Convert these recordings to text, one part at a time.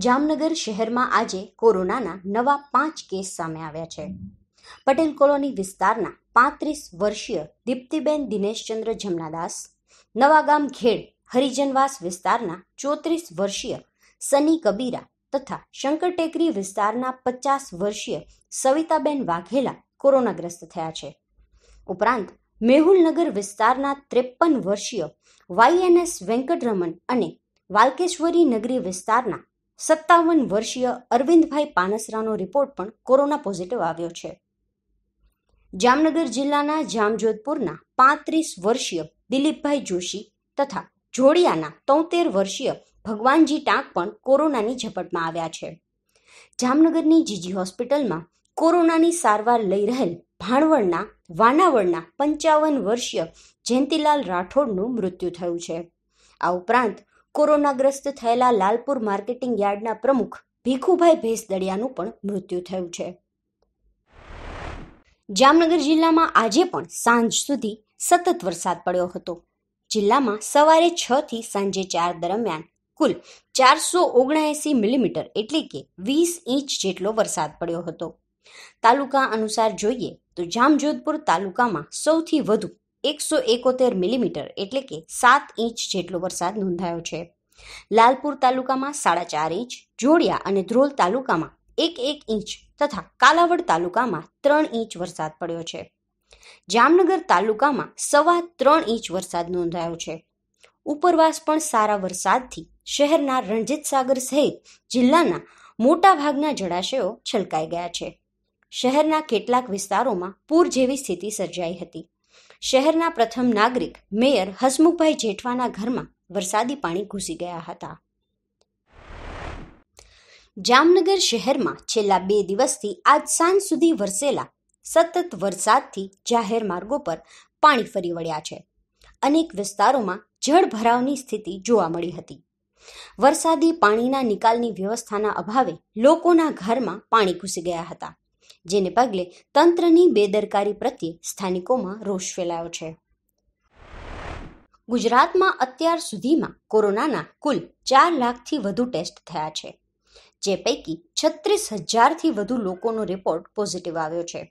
જામનગર શહેરમાં આજે કોરોનાના નવા પાંચ કેસ સામે આવ્યા છે પટેલ કોલોની વિસ્તારના પાંત્રીસ વર્ષીય દીપ્તિબેન દિનેશચંદ્ર જમનાદાસ નવાગામ ખેડ હરિજનવાસ વિસ્તારના ચોત્રીસ વર્ષીય સની કબીરા તથા શંકર ટેકરી વિસ્તારના પચાસ વર્ષીય સવિતાબેન વાઘેલા કોરોનાગ્રસ્ત થયા છે ઉપરાંત મેહુલનગર વિસ્તારના ત્રેપન વર્ષીય વાયએનએસ વેંકટરમણ અને વાલ્કેશ્વરી નગરી વિસ્તારના સત્તાવન વર્ષીય અરવિંદભાઈ પાનસરાનો રિપોર્ટ પણ કોરોના પોઝિટિવ આવ્યો છે જામનગર જિલ્લાના જામજોધપુરના પાંત્રીસ વર્ષીય દિલીપભાઈ જોશી તથા જોડિયાના તોતેર વર્ષીય ભગવાનજી ટાંક પણ કોરોનાની ઝપટમાં આવ્યા છે જામનગરની જીજી હોસ્પિટલમાં કોરોનાની સારવાર લઈ રહેલ ભાણવડના વાનાવડના પંચાવન વર્ષીય જયંતિલાલ રાઠોડનું મૃત્યુ થયું છે આ ઉપરાંત કોરોનાગ્રસ્ત થયેલા લાલપુર માર્કેટિંગ યાર્ડના પ્રમુખ ભીખુભાઈ ભેંસદડિયાનું પણ મૃત્યુ થયું છે જામનગર જિલ્લામાં આજે પણ સાંજ સુધી સતત વરસાદ પડ્યો હતો જિલ્લામાં સવારે છ થી સાંજે ચાર દરમિયાન કુલ ચારસો ઓગણએંસી મિલીમીટર એટલે કે વીસ ઇંચ જેટલો વરસાદ પડ્યો હતો તાલુકા અનુસાર જોઈએ તો જામજોધપુર તાલુકામાં સૌથી વધુ એકસો એકોતેર મિલીમીટર એટલે કે સાત ઇંચ જેટલો વરસાદ નોંધાયો છે લાલપુર તાલુકામાં સાડા ચાર ઇંચ જોડિયા અને ધ્રોલ તાલુકામાં એક એક ઇંચ તથા કાલાવડ તાલુકામાં ત્રણ ઇંચ વરસાદ પડ્યો છે જામનગર તાલુકામાં સવા ત્રણ ઇંચ વરસાદ નોંધાયો છે ઉપરવાસ પણ સારા વરસાદથી શહેરના રણજીત સાગર સહિત જિલ્લાના મોટાભાગના જળાશયો છલકાઈ ગયા છે શહેરના કેટલાક વિસ્તારોમાં પૂર જેવી સ્થિતિ સર્જાઈ હતી શહેરના પ્રથમ નાગરિક મેયર હસમુખભાઈ જેઠવાના ઘરમાં વરસાદી પાણી ઘૂસી ગયા હતા જામનગર શહેરમાં છેલ્લા બે દિવસથી આજ સાંજ સુધી વરસેલા સતત વરસાદથી જાહેર માર્ગો પર પાણી ફરી વળ્યા છે અનેક વિસ્તારોમાં જળભરાવની સ્થિતિ જોવા મળી હતી વરસાદી પાણીના નિકાલની વ્યવસ્થાના અભાવે લોકોના ઘરમાં પાણી ઘૂસી ગયા હતા જેને પગલે તંત્રની બેદરકારી પ્રત્યે સ્થાનિકોમાં રોષ ફેલાયો છે ગુજરાતમાં અત્યાર સુધીમાં કોરોનાના કુલ ચાર લાખથી વધુ ટેસ્ટ થયા છે જે પૈકી છત્રીસ હજારથી વધુ લોકોનો રિપોર્ટ પોઝિટિવ આવ્યો છે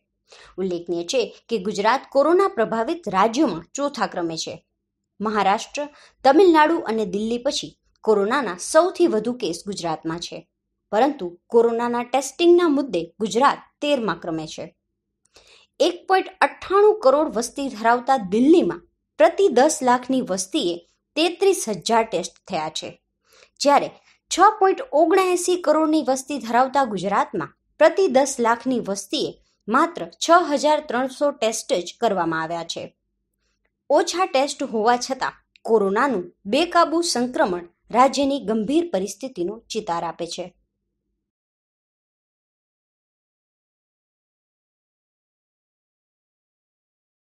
ઉલ્લેખનીય છે કે ગુજરાત કોરોના પ્રભાવિત રાજ્યોમાં ચોથા ક્રમે છે મહારાષ્ટ્ર તમિલનાડુ અને દિલ્હી પછી કોરોનાના સૌથી વધુ કેસ ગુજરાતમાં છે પરંતુ કોરોનાના ટેસ્ટિંગના મુદ્દે ગુજરાત તેરમા ક્રમે છે એક પોઈન્ટ અઠ્ઠાણું કરોડ વસ્તી ધરાવતા દિલ્હીમાં પ્રતિ દસ લાખની વસ્તીએ તેત્રીસ હજાર ટેસ્ટ થયા છે જ્યારે છ પોઈન્ટ ઓગણએંસી કરોડની વસ્તી ધરાવતા ગુજરાતમાં પ્રતિ દસ લાખની વસ્તીએ માત્ર છ હજાર ત્રણસો ટેસ્ટ જ કરવામાં આવ્યા છે ઓછા ટેસ્ટ હોવા છતાં કોરોનાનું બેકાબુ સંક્રમણ રાજ્યની ગંભીર પરિસ્થિતિનો ચિતાર આપે છે